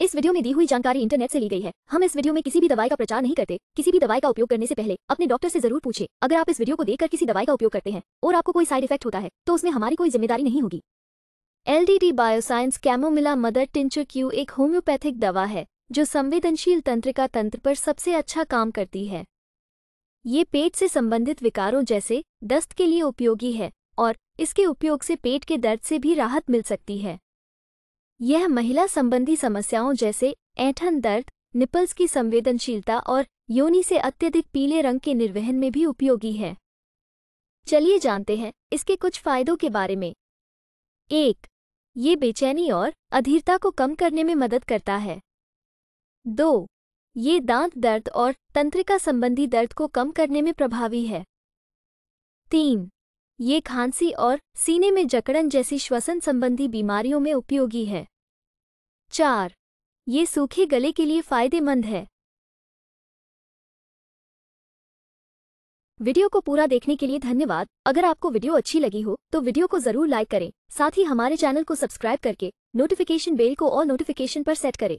इस वीडियो में दी हुई जानकारी इंटरनेट से ली गई है हम इस वीडियो में किसी भी दवाई का प्रचार नहीं करते किसी भी दवाई का उपयोग करने से पहले अपने डॉक्टर से जरूर पूछे अगर आप इस वीडियो को देखकर किसी दवाई का उपयोग करते हैं और आपको कोई साइड इफेक्ट होता है तो उसमें हमारी कोई जिम्मेदारी नहीं होगी L bioscience chamomilla mother tincture क्यू एक होम्योपैथिक दवा है जो संवेदनशील तंत्रिका तंत्र पर सबसे अच्छा काम करती है ये पेट से संबंधित विकारों जैसे दस्त के लिए उपयोगी है और इसके उपयोग से पेट के दर्द से भी राहत मिल सकती है यह महिला संबंधी समस्याओं जैसे ऐठन दर्द निपल्स की संवेदनशीलता और योनि से अत्यधिक पीले रंग के निर्वहन में भी उपयोगी है चलिए जानते हैं इसके कुछ फायदों के बारे में एक ये बेचैनी और अधीरता को कम करने में मदद करता है दो ये दांत दर्द और तंत्रिका संबंधी दर्द को कम करने में प्रभावी है तीन ये खांसी और सीने में जकड़न जैसी श्वसन संबंधी बीमारियों में उपयोगी है चार ये सूखे गले के लिए फायदेमंद है वीडियो को पूरा देखने के लिए धन्यवाद अगर आपको वीडियो अच्छी लगी हो तो वीडियो को जरूर लाइक करें साथ ही हमारे चैनल को सब्सक्राइब करके नोटिफिकेशन बेल को और नोटिफिकेशन पर सेट करें